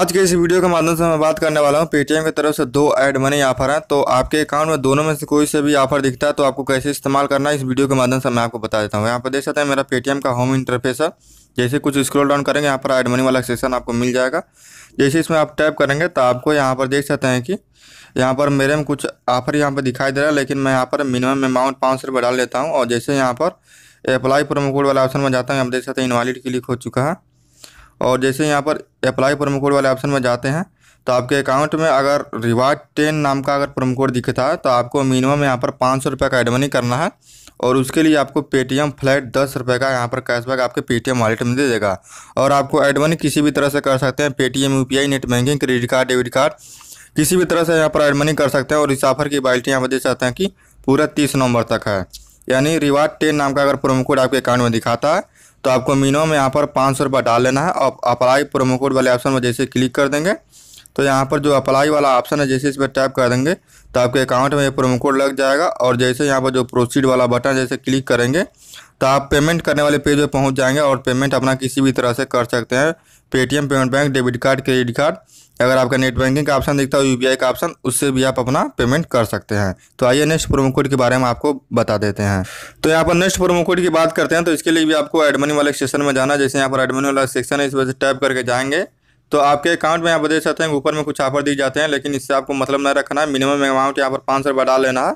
आज के इस वीडियो के माध्यम से मैं बात करने वाला हूँ पेटीएम की तरफ से दो एड मनी ऑफर हैं तो आपके अकाउंट में दोनों में से कोई से भी ऑफर दिखता है तो आपको कैसे इस्तेमाल करना है इस वीडियो के माध्यम से मैं आपको बता देता हूँ यहाँ पर देख सकते हैं मेरा पेटीएम का होम इंटरफेस है जैसे कुछ स्क्रोल डाउन करेंगे यहाँ पर एड मनी वाला सेक्शन आपको मिल जाएगा जैसे इसमें आप टैप करेंगे तो आपको यहाँ पर देख सकते हैं कि यहाँ पर मेरे में कुछ ऑफर यहाँ पर दिखाई दे रहा है लेकिन मैं यहाँ पर मिनिमम अमाउंट पाँच सौ रुपये डाल लेता हूँ और जैसे यहाँ पर अप्लाई प्रोमो कोड वाला ऑप्शन में जाता हूँ पर देख सकते हैं इनवालिड क्लिक हो चुका है और जैसे यहाँ पर अप्लाई प्रोमो कोड वाले ऑप्शन में जाते हैं तो आपके अकाउंट में अगर रिवार्ड टेन नाम का अगर प्रोमो कोड दिखता है तो आपको मिनिमम यहाँ पर पाँच सौ रुपये का एडमनी करना है और उसके लिए आपको पेटीएम फ्लैट दस रुपये का यहाँ पर कैशबैक आपके पेटीएम वॉलेट में दे देगा और आपको एडमनी किसी भी तरह से कर सकते हैं Paytm U net banking credit card debit card किसी भी तरह से यहाँ पर एडमनी कर सकते हैं और इस ऑफर की बाल्टी यहाँ पर दे सकते हैं कि पूरा तीस नवंबर तक है यानी रिवार्ड टेन नाम का अगर प्रोमो कोड आपके अकाउंट में दिखाता है तो आपको मीनो में यहाँ पर पाँच सौ रुपये डाल लेना है और अप्लाई प्रोमो कोड वाले ऑप्शन में जैसे क्लिक कर देंगे तो यहाँ पर जो अप्लाई वाला ऑप्शन है जैसे इस पर टैप कर देंगे तो आपके अकाउंट में ये प्रोमो कोड लग जाएगा और जैसे यहाँ पर जो प्रोसीड वाला बटन जैसे क्लिक करेंगे तो आप पेमेंट करने वाले पेज पर पहुंच जाएंगे और पेमेंट अपना किसी भी तरह से कर सकते हैं Paytm payment bank debit card credit card अगर आपका नेट बैंकिंग का ऑप्शन दिखता हो यू का ऑप्शन उससे भी आप अपना पेमेंट कर सकते हैं तो आइए नेक्स्ट प्रोमो कोड के बारे में आपको बता देते हैं तो यहाँ पर नेक्स्ट प्रोमो कोड की बात करते हैं तो इसके लिए भी आपको एडमनी वाले सेक्शन में जाना जैसे यहाँ पर एडमनी वाला सेक्शन है इस वजह से टाइप करके जाएंगे तो आपके अकाउंट में यहाँ पर देख सकते हैं ऊपर में कुछ ऑफर दी जाते हैं लेकिन इससे आपको मतलब नहीं रखना है मिनिमम अमाउंट यहाँ पर पाँच सौ रुपया डाल लेना है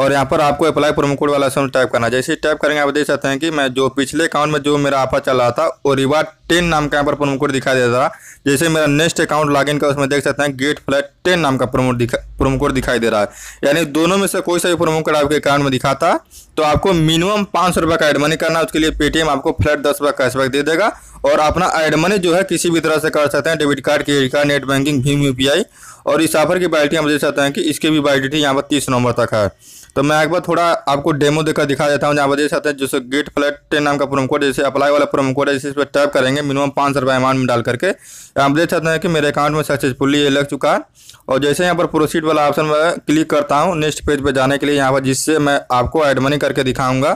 और यहाँ पर आपको अप्लाई प्रोमो कोड वाला ऑप्शन टाइप करना है जैसे टाइप करेंगे आप देख सकते हैं कि मैं जो पिछले अकाउंट में जो मेरा ऑफर चल रहा था और रिवार्ड टेन नाम का यहाँ पर प्रोमो कोड दिखाई देता रहा जैसे मेरा नेक्स्ट अकाउंट लॉगिन का उसमें देख सकते हैं गेट फ्लैट टेन नाम का प्रोमो दिखा प्रोमो कोड दिखाई दे रहा है यानी दोनों में से कोई सा भी प्रोमो कोड आपके अकाउंट में दिखाता तो आपको मिनिमम पाँच सौ रुपये का एड मनी करना उसके लिए पेटीएम आपको फ्लैट दस रुपये कैशबैक दे देगा और अपना एड मनी जो है किसी भी तरह से कर सकते हैं debit card credit card net banking भीम यू और इस ऑफर की वैलिडिटी हम देख सकते हैं कि इसकी भी वैलिडिटी यहाँ पर तीस नवंबर तक है तो मैं एक बार थोड़ा आपको डेमो देकर दिखा देता हूँ जहाँ पर देख सकते हैं जैसे गेट फ्लैट टेन नाम का प्रोमो कोड जैसे अप्लाई वाला प्रोमो कोड है इस पर टैप करेंगे मिनिमम पाँच सौ रुपये अमाउंट में डाल करके आप देख सकते हैं कि मेरे अकाउंट में सक्सेसफुली ये लग चुका है और जैसे यहाँ पर प्रोसीड वाला ऑप्शन में क्लिक करता हूँ नेक्स्ट पेज पर जाने के लिए यहाँ पर जिससे मैं आपको एड मनी करके दिखाऊँगा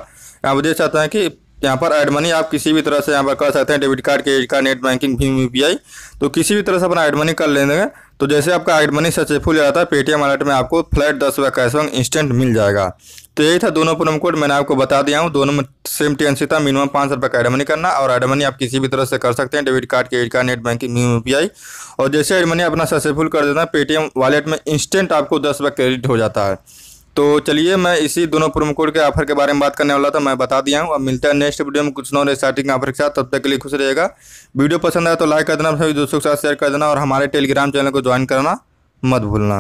यहाँ पर देख सकते हैं कि यहाँ पर एड मनी आप किसी भी तरह से यहाँ पर कर सकते हैं debit card credit card net banking भीम यू तो किसी भी तरह से अपना एड मनी कर लेंगे तो जैसे आपका एड मनी सक्सेसफुल जाता है पेटीएम वालेट में आपको फ्लैट दस रुपये कैशबैक इंस्टेंट मिल जाएगा तो यही था दोनों प्रोमो कोड मैंने आपको बता दिया हूँ दोनों में सेम टेंसी था मिनिमम पाँच रुपये का एड मनी करना और एड मनी आप किसी भी तरह से कर सकते हैं debit card credit card net banking भीम यू और जैसे एड मनी अपना सक्सेसफुल कर देता है पेटीएम वालेट में इंस्टेंट आपको दस क्रेडिट हो जाता है तो चलिए मैं इसी दोनों प्रोमो कोड के ऑफर के बारे में बात करने वाला था मैं बता दिया हूँ अब मिलता है नेक्स्ट वीडियो में कुछ नौ स्टार्टिंग ऑफर के साथ तब तक के लिए खुश रहेगा वीडियो पसंद आया तो लाइक कर देना सभी दोस्तों के साथ शेयर कर देना और हमारे टेलीग्राम चैनल को ज्वाइन करना मत भूलना